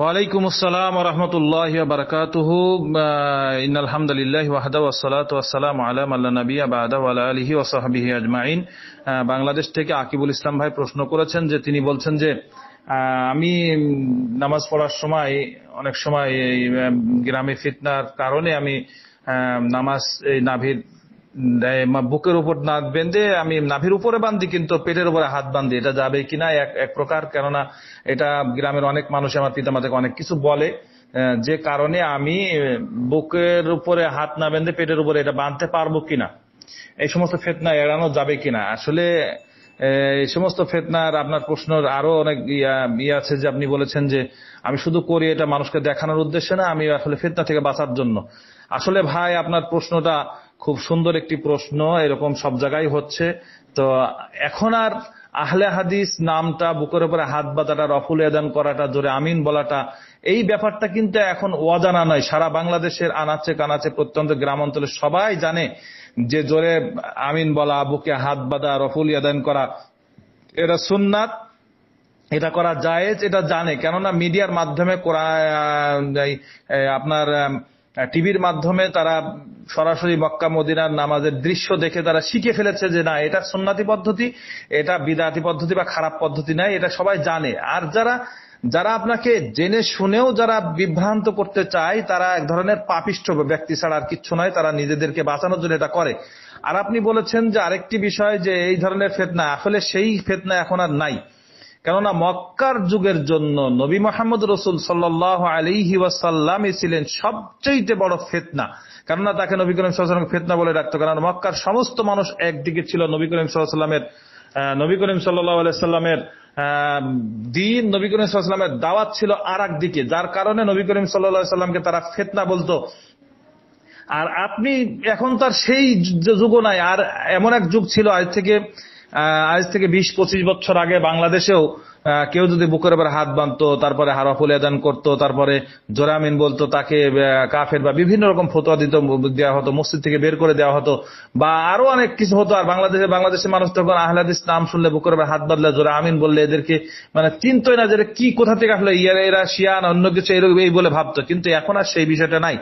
ওয়ালাইকুম আসসালাম রহমতুল্লাহ বারকাতুহ ইন আলহামদুলিল্লাহ ওয়াহদা ওয়াসালাত ওয়াসালাম আলাম আল্লাহ নবী আবাদা ওয়ালা আলহি ওসাহাবিহি আজমাইন বাংলাদেশ থেকে আকিবুল ইসলাম ভাই প্রশ্ন করেছেন যে তিনি বলছেন যে আমি নামাজ পড়ার সময় অনেক সময় গ্রামে ফিতনার কারণে আমি নামাজ এই নাভির বুকের উপর নাক বেঁধে আমি নাভির উপরে বান্ধি কিন্তু পেটের উপরে হাত বান্ধি এটা যাবে কিনা এক এক প্রকার কেননা এটা গ্রামের অনেক মানুষ আমার পিতামাতাকে অনেক কিছু বলে যে কারণে আমি বুকের উপরে হাত না বেঁধে পেটের উপরে এটা বাঁধতে পারবো কিনা এই সমস্ত ফেতনা এড়ানো যাবে কিনা আসলে এই সমস্ত ফেতনার আপনার প্রশ্নের আরো অনেক ইয়ে আছে যে আপনি বলেছেন যে আমি শুধু করি এটা মানুষকে দেখানোর উদ্দেশ্যে না আমি আসলে ফেতনা থেকে বাঁচার জন্য আসলে ভাই আপনার প্রশ্নটা খুব সুন্দর একটি প্রশ্ন এরকম সব জায়গায় হচ্ছে তো এখন আর আহলে হাদিস নামটা বুকের উপরে হাত বাতাটা রফুল এদান করাটা জোরে আমিন বলাটা এই ব্যাপারটা কিন্তু এখন অজানা নয় সারা বাংলাদেশের আনাচে কানাচে প্রত্যন্ত গ্রাম অঞ্চলে সবাই জানে যে জোরে আমিন বলা বুকে হাত বাঁধা রফুল ইয়াদান করা এটা সুননাথ এটা করা যায় এটা জানে কেননা মিডিয়ার মাধ্যমে আপনার টিভির মাধ্যমে তারা সরাসরি মক্কা মদিনার নামাজের দৃশ্য দেখে তারা শিখে ফেলেছে যে না এটা সন্ন্যাতি পদ্ধতি এটা বিদাতি পদ্ধতি বা খারাপ পদ্ধতি নয় এটা সবাই জানে আর যারা যারা আপনাকে জেনে শুনেও যারা বিভ্রান্ত করতে চায় তারা এক ধরনের পাপিষ্ঠ ব্যক্তি ছাড়া আর কিছু নয় তারা নিজেদেরকে বাঁচানোর জন্য এটা করে আর আপনি বলেছেন যে আরেকটি বিষয় যে এই ধরনের ফেতনা আসলে সেই ফেতনা এখন আর নাই কেননা মক্কার যুগের জন্য নবী মোহাম্মদ রসুল সাল্লাহ আলিহি ওয়াসাল্লামই ছিলেন সবচেয়ে বড় ফেতনা কেননা তাকে নবী করিম সাল্লাম ফেতনা বলে রাখতো কারণ মক্কার সমস্ত মানুষ একদিকে ছিল নবী করিম সাল্লামের নবী করিম সাল্লাহ দিন নবী করিম সাল্লামের দাওয়াত ছিল আর দিকে যার কারণে নবী করিম সাল্লাহামকে তারা ফেতনা বলতো আর আপনি এখন তার সেই যুগ নাই আর এমন এক যুগ ছিল আজ থেকে আজ থেকে বিশ পঁচিশ বছর আগে বাংলাদেশেও কেউ যদি বুকের উপর হাত বাঁধতো তারপরে হারাফুল আদান করতো তারপরে জোরামিন বলতো তাকে কাফের বা বিভিন্ন রকম ফতোয়া দিত দেওয়া হতো মসজিদ থেকে বের করে দেওয়া হতো বা আরো অনেক কিছু হতো আর বাংলাদেশে বাংলাদেশের মানুষ তখন আহলাদিস নাম শুনলে বুকের উপর হাত বাঁধলে জোরামিন বললে এদেরকে মানে চিন্তই না যে কি কোথা থেকে আসলে ইয়ারা এরা শিয়ান অন্য কিছু এরকম এই বলে ভাবতো কিন্তু এখন আর সেই বিষয়টা নাই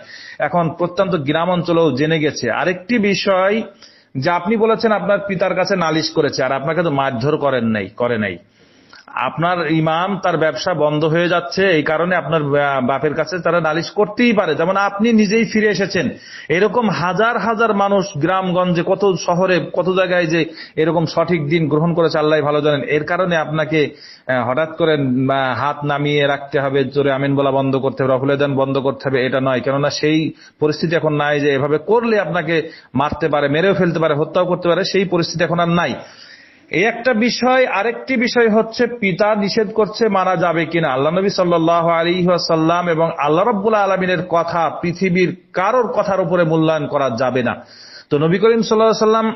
এখন প্রত্যন্ত গ্রাম অঞ্চলেও জেনে গেছে আরেকটি বিষয় যে আপনি বলেছেন আপনার পিতার কাছে নালিশ করেছে আর আপনাকে তো মারধর করেন নাই করে নাই আপনার ইমাম তার ব্যবসা বন্ধ হয়ে যাচ্ছে এই কারণে আপনার বাপের কাছে তারা নালিশ করতেই পারে যেমন আপনি নিজেই ফিরে এসেছেন এরকম হাজার হাজার মানুষ গ্রামগঞ্জে কত শহরে কত জায়গায় যে এরকম সঠিক দিন গ্রহণ করেছে আল্লাহ ভালো জানেন এর কারণে আপনাকে হঠাৎ করে হাত নামিয়ে রাখতে হবে জোরে আমিন বলা বন্ধ করতে হবে রফুলেদান বন্ধ করতে হবে এটা নয় কেননা সেই পরিস্থিতি এখন নাই যে এভাবে করলে আপনাকে মারতে পারে মেরেও ফেলতে পারে হত্যাও করতে পারে সেই পরিস্থিতি এখন আর নাই এই একটা বিষয় আরেকটি বিষয় হচ্ছে পিতা নিষেধ করছে মারা যাবে কিনা আল্লাহ নবী সাল্লাহ আলী সাল্লাম এবং আল্লাহ রব্বুল্লাহ আলমিনের কথা পৃথিবীর কারোর কথার উপরে মূল্যায়ন করা যাবে না তো নবী করিম সাল্লাহ সাল্লাম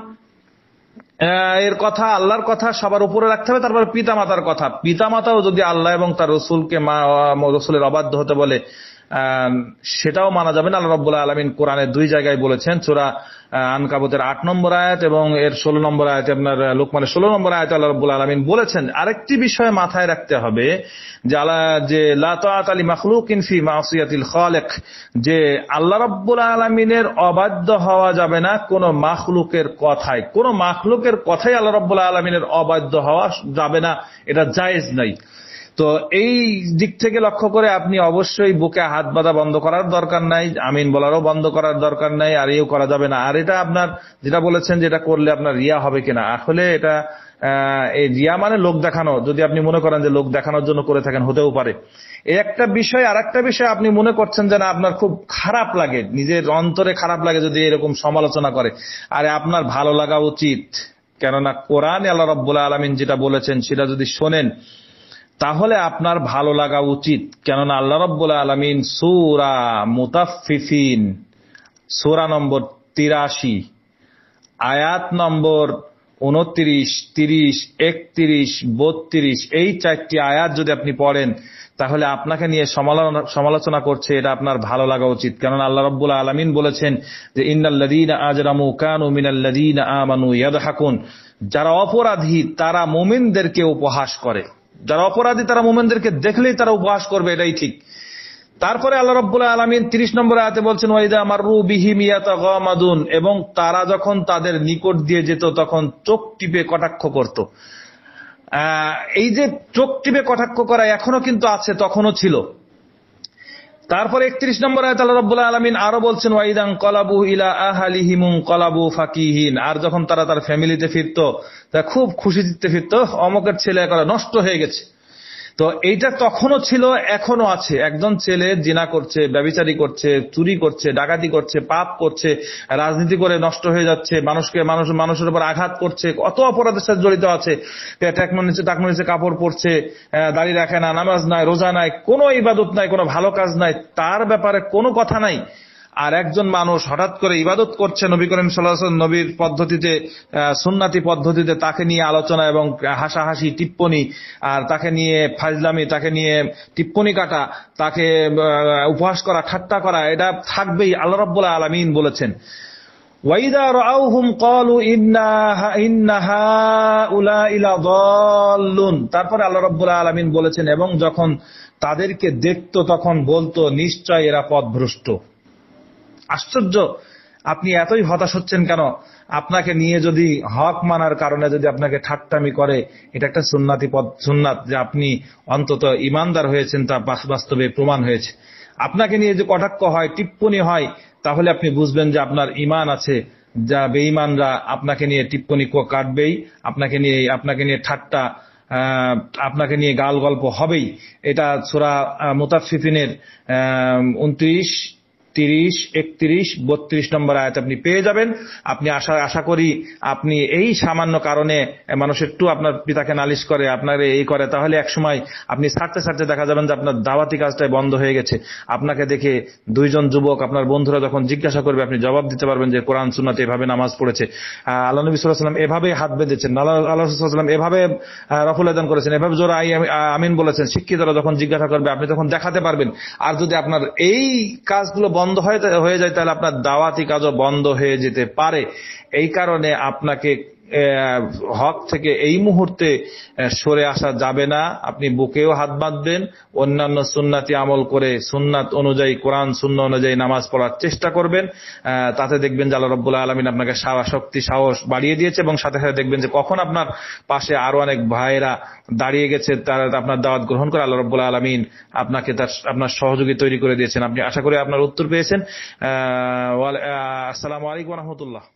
এর কথা আল্লাহর কথা সবার উপরে রাখতে হবে তারপর পিতা মাতার কথা পিতা মাতাও যদি আল্লাহ এবং তার রসুলকে মা রসুলের অবাধ্য হতে বলে সেটাও মানা যাবে না আল্লাহ রব্বুল্লাহ আলমিন কোরআনের দুই জায়গায় বলেছেন চোরা আনকাবতের আট নম্বর আয়াত এবং এর ষোলো নম্বর আয়াত আপনার লোকমানের ষোলো নম্বর আয়াত আল্লাহ রব্বুল্লাহ আলমিন বলেছেন আরেকটি বিষয় মাথায় রাখতে হবে যে আল্লাহ যে লাত আলী মাখলুক ইনফি মাসিয়াতিল খালেক যে আল্লাহ রব্বুল আলমিনের অবাধ্য হওয়া যাবে না কোন মাখলুকের কথায় কোন মাখলুকের কথাই আল্লাহ রব্বুল্লাহ আলমিনের অবাধ্য হওয়া যাবে না এটা জায়েজ নাই তো এই দিক থেকে লক্ষ্য করে আপনি অবশ্যই বুকে হাত বাঁধা বন্ধ করার দরকার নাই আমিন বলারও বন্ধ করার দরকার নাই আর ইয়েও করা যাবে না আর এটা আপনার যেটা বলেছেন যে এটা করলে আপনার রিয়া হবে কিনা আসলে এটা এই রিয়া মানে লোক দেখানো যদি আপনি মনে করেন যে লোক দেখানোর জন্য করে থাকেন হতেও পারে এই একটা বিষয় আর একটা বিষয় আপনি মনে করছেন যে না আপনার খুব খারাপ লাগে নিজের অন্তরে খারাপ লাগে যদি এরকম সমালোচনা করে আরে আপনার ভালো লাগা উচিত কেননা কোরআন আল্লাহ রব্বুল্লা আলমিন যেটা বলেছেন সেটা যদি শোনেন তাহলে আপনার ভালো লাগা উচিত কেননা আল্লাহ রব্বুল আলমিন সুরা মুতাফিফিন সুরা নম্বর তিরাশি আয়াত নম্বর উনত্রিশ তিরিশ একত্রিশ বত্রিশ এই চারটি আয়াত যদি আপনি পড়েন তাহলে আপনাকে নিয়ে সমালোচনা করছে এটা আপনার ভালো লাগা উচিত কেন আল্লাহ রব আলমিন বলেছেন যে ইন্নাল্লাদিন আজরামু কানু মিনাল্লাদিন আমানু ইয়াদ হাকুন যারা অপরাধী তারা মোমিনদেরকে উপহাস করে যারা অপরাধী তারা মোমেনদেরকে দেখলেই তারা উপহাস করবে এটাই ঠিক তারপরে আল্লাহ রব্বুল্লাহ আলমিন তিরিশ নম্বর আয়াতে বলছেন ওয়াইদা মারু বিহিমিয়াতুন এবং তারা যখন তাদের নিকট দিয়ে যেত তখন চোখ টিপে কটাক্ষ করত এই যে চোখ টিপে কটাক্ষ করা এখনো কিন্তু আছে তখনও ছিল তারপর একত্রিশ নম্বর আয়তাল রব্বুল্লাহ আলমিন আরো বলছেন ওয়াইদাং কলাবু ইলা হিমুং কলাবু ফাকিহীন আর যখন তারা তার ফ্যামিলিতে ফিরত তা খুব খুশি দিতে ফিরত অমকের ছেলে করা নষ্ট হয়ে গেছে তো এইটা তখনও ছিল এখনো আছে একজন ছেলে জিনা করছে ব্যবিচারি করছে চুরি করছে ডাকাতি করছে পাপ করছে রাজনীতি করে নষ্ট হয়ে যাচ্ছে মানুষকে মানুষ মানুষের উপর আঘাত করছে কত অপরাধের সাথে জড়িত আছে নিচে কাপড় পরছে দাঁড়িয়ে রাখে না নামাজ নাই রোজা নাই কোনো ইবাদত নাই কোনো ভালো কাজ নাই তার ব্যাপারে কোনো কথা নাই আর একজন মানুষ হঠাৎ করে ইবাদত করছে নবী করিম সাল্লাহ নবীর পদ্ধতিতে সুন্নাতি পদ্ধতিতে তাকে নিয়ে আলোচনা এবং হাসাহাসি টিপ্পনী আর তাকে নিয়ে ফাজলামি তাকে নিয়ে টিপ্পনী কাটা তাকে উপহাস করা ঠাট্টা করা এটা থাকবেই আল্লাহ রব্বুল আলমিন বলেছেন তারপরে আল্লাহ আলামিন বলেছেন এবং যখন তাদেরকে দেখত তখন বলতো নিশ্চয় এরা পথভ্রষ্ট আশ্চর্য আপনি এতই হতাশ হচ্ছেন কেন আপনাকে নিয়ে যদি হক মানার কারণে যদি আপনাকে ঠাট্টামি করে এটা একটা সুন্নাতি পদ সুন্নাত যে আপনি অন্তত ইমানদার হয়েছেন তা বাস্তবে প্রমাণ হয়েছে আপনাকে নিয়ে যে কটাক্ষ হয় টিপ্পনি হয় তাহলে আপনি বুঝবেন যে আপনার ইমান আছে যা বেঈমানরা আপনাকে নিয়ে টিপ্পনি কাটবেই আপনাকে নিয়ে আপনাকে নিয়ে ঠাট্টা আপনাকে নিয়ে গাল গল্প হবেই এটা সোরা মুতাফিফিনের উনত্রিশ তিরিশ একত্রিশ বত্রিশ নম্বর আয়াত আপনি পেয়ে যাবেন আপনি আশা আশা করি আপনি এই সামান্য কারণে মানুষ একটু আপনার পিতাকে নালিশ করে আপনার এই করে তাহলে একসময় আপনি ছাড়তে ছাড়তে দেখা যাবেন যে আপনার দাওয়াতি কাজটাই বন্ধ হয়ে গেছে আপনাকে দেখে দুইজন যুবক আপনার বন্ধুরা যখন জিজ্ঞাসা করবে আপনি জবাব দিতে পারবেন যে কোরআন সুনাতে এভাবে নামাজ পড়েছে আল্লাহ নবী সাল্লাম এভাবে হাত বেঁধেছেন আল্লাহ সাল্লাম এভাবে রফুল আদান করেছেন এভাবে জোরা আমিন বলেছেন শিক্ষিতরা যখন জিজ্ঞাসা করবে আপনি তখন দেখাতে পারবেন আর যদি আপনার এই কাজগুলো বন্ধ হয়ে যায় তাহলে আপনার দাওয়াতি কাজও বন্ধ হয়ে যেতে পারে এই কারণে আপনাকে হক থেকে এই মুহূর্তে সরে আসা যাবে না আপনি বুকেও হাত বাঁধবেন অন্যান্য সুন্নাতি আমল করে সুন্নাত অনুযায়ী কোরআন শূন্য অনুযায়ী নামাজ পড়ার চেষ্টা করবেন তাতে দেখবেন যে আল্লাহ রব্বুল্লাহ আলমিন আপনাকে শক্তি সাহস বাড়িয়ে দিয়েছে এবং সাথে সাথে দেখবেন যে কখন আপনার পাশে আরো অনেক ভাইয়েরা দাঁড়িয়ে গেছে তারা আপনার দাওয়াত গ্রহণ করে আল্লাহ রব্বুল্লাহ আলমিন আপনাকে তার আপনার সহযোগী তৈরি করে দিয়েছেন আপনি আশা করি আপনার উত্তর পেয়েছেন আসসালামু আলাইকুম রহমতুল্লাহ